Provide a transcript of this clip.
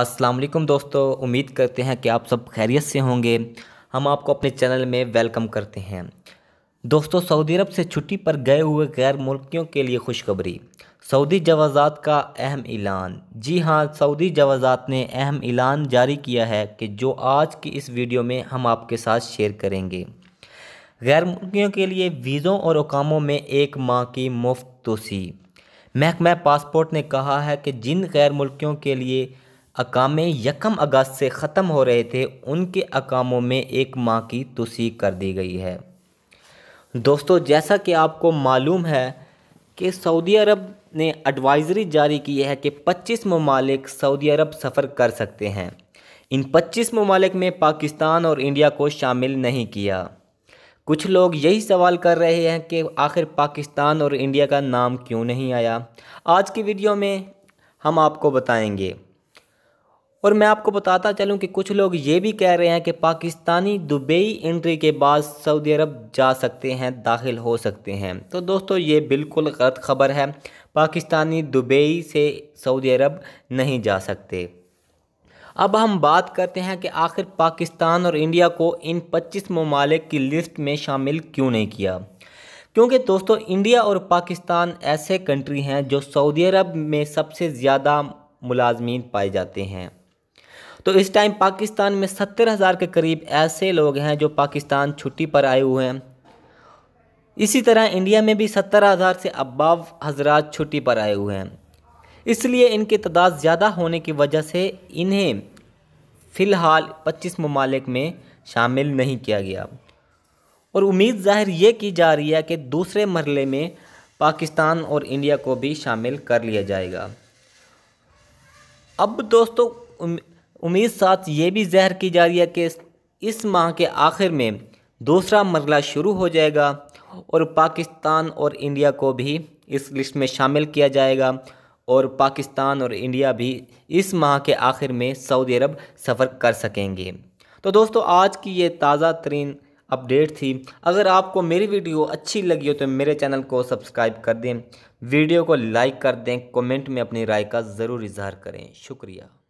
अस्सलाम वालेकुम दोस्तों उम्मीद करते हैं कि आप सब खैरियत से होंगे हम आपको अपने चैनल में वेलकम करते हैं दोस्तों सऊदी अरब से छुट्टी पर गए हुए गैर मुल्कियों के लिए खुशखबरी सऊदी जवाजात का अहम ऐलान जी हाँ सऊदी जवाजात ने अहम ऐलान जारी किया है कि जो आज की इस वीडियो में हम आपके साथ शेयर करेंगे गैर मुल्कियों के लिए वीज़ों और अकामों में एक माह की मुफ्त तोसी महकमा पासपोर्ट ने कहा है कि जिन गैर मुल्कियों के लिए अकामे यकम अगस्त से ख़त्म हो रहे थे उनके अकामों में एक माह की तोसी कर दी गई है दोस्तों जैसा कि आपको मालूम है कि सऊदी अरब ने एडवाइज़री जारी की है कि 25 ममालिक सऊदी अरब सफ़र कर सकते हैं इन 25 ममालिक में पाकिस्तान और इंडिया को शामिल नहीं किया कुछ लोग यही सवाल कर रहे हैं कि आखिर पाकिस्तान और इंडिया का नाम क्यों नहीं आया आज की वीडियो में हम आपको बताएंगे और मैं आपको बताता चलूं कि कुछ लोग ये भी कह रहे हैं कि पाकिस्तानी दुबई एंट्री के बाद सऊदी अरब जा सकते हैं दाखिल हो सकते हैं तो दोस्तों ये बिल्कुल गलत खबर है पाकिस्तानी दुबई से सऊदी अरब नहीं जा सकते अब हम बात करते हैं कि आखिर पाकिस्तान और इंडिया को इन 25 ममालिक की लिस्ट में शामिल क्यों नहीं किया क्योंकि दोस्तों इंडिया और पाकिस्तान ऐसे कंट्री हैं जो सऊदी अरब में सबसे ज़्यादा मुलाजमीन पाए जाते हैं तो इस टाइम पाकिस्तान में सत्तर हज़ार के करीब ऐसे लोग हैं जो पाकिस्तान छुट्टी पर आए हुए हैं इसी तरह इंडिया में भी सत्तर हज़ार से अबाव हजरात छुट्टी पर आए हुए हैं इसलिए इनकी तादाद ज़्यादा होने की वजह से इन्हें फ़िलहाल पच्चीस ममालिक में शामिल नहीं किया गया और उम्मीद ज़ाहिर ये की जा रही है कि दूसरे मरले में पाकिस्तान और इंडिया को भी शामिल कर लिया जाएगा अब दोस्तों उम्मीद साथ ये भी जहर की जा रही है कि इस माह के आखिर में दूसरा मरला शुरू हो जाएगा और पाकिस्तान और इंडिया को भी इस लिस्ट में शामिल किया जाएगा और पाकिस्तान और इंडिया भी इस माह के आखिर में सऊदी अरब सफ़र कर सकेंगे तो दोस्तों आज की ये ताज़ा तरीन अपडेट थी अगर आपको मेरी वीडियो अच्छी लगी हो तो मेरे चैनल को सब्सक्राइब कर दें वीडियो को लाइक कर दें कमेंट में अपनी राय का ज़रूर इजहार करें शुक्रिया